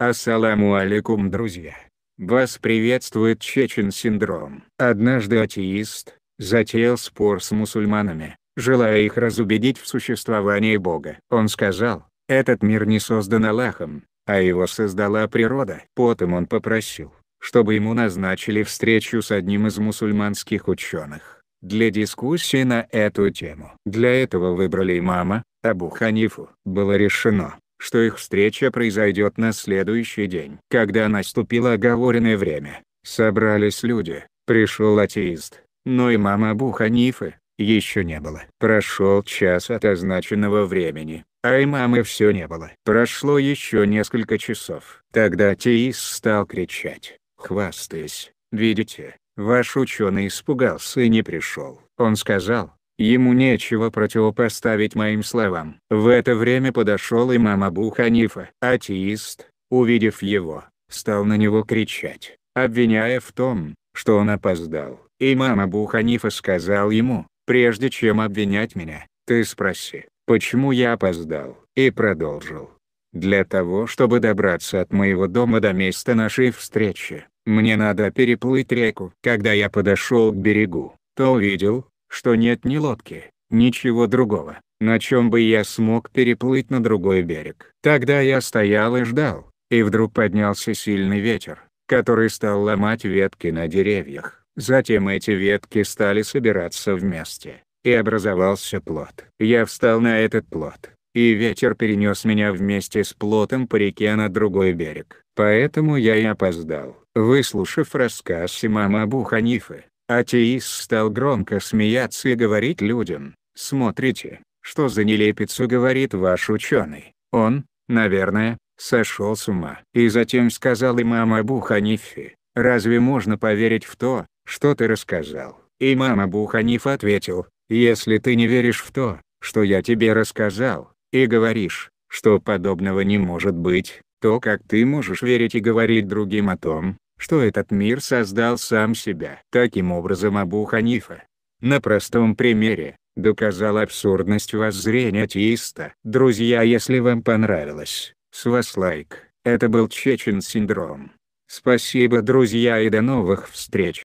Ассаламу алейкум друзья! Вас приветствует Чечен-синдром. Однажды атеист затеял спор с мусульманами, желая их разубедить в существовании Бога. Он сказал, этот мир не создан Аллахом, а его создала природа. Потом он попросил, чтобы ему назначили встречу с одним из мусульманских ученых для дискуссии на эту тему. Для этого выбрали имама, Абу Ханифу. Было решено, что их встреча произойдет на следующий день. Когда наступило оговоренное время, собрались люди, пришел атеист, но и мама Буханифы еще не было. Прошел час от означенного времени, а имамы все не было. Прошло еще несколько часов. Тогда атеист стал кричать, хвастаясь, видите, ваш ученый испугался и не пришел. Он сказал, Ему нечего противопоставить моим словам. В это время подошел имам Абу Ханифа. Атеист, увидев его, стал на него кричать, обвиняя в том, что он опоздал. Имам Абу Ханифа сказал ему, «Прежде чем обвинять меня, ты спроси, почему я опоздал?» И продолжил. «Для того, чтобы добраться от моего дома до места нашей встречи, мне надо переплыть реку». Когда я подошел к берегу, то увидел, что нет ни лодки, ничего другого, на чем бы я смог переплыть на другой берег. Тогда я стоял и ждал, и вдруг поднялся сильный ветер, который стал ломать ветки на деревьях. Затем эти ветки стали собираться вместе, и образовался плот. Я встал на этот плот, и ветер перенес меня вместе с плотом по реке на другой берег. Поэтому я и опоздал. Выслушав рассказ имама Абу Ханифы, Атеист стал громко смеяться и говорить людям, «Смотрите, что за нелепицу говорит ваш ученый, он, наверное, сошел с ума». И затем сказал имам Абу Ханифе, «Разве можно поверить в то, что ты рассказал?» Имам Абу Ханиф ответил, «Если ты не веришь в то, что я тебе рассказал, и говоришь, что подобного не может быть, то как ты можешь верить и говорить другим о том, что этот мир создал сам себя. Таким образом Абу Ханифа, на простом примере, доказал абсурдность воззрения атеиста. Друзья если вам понравилось, с вас лайк, это был Чечен синдром. Спасибо друзья и до новых встреч.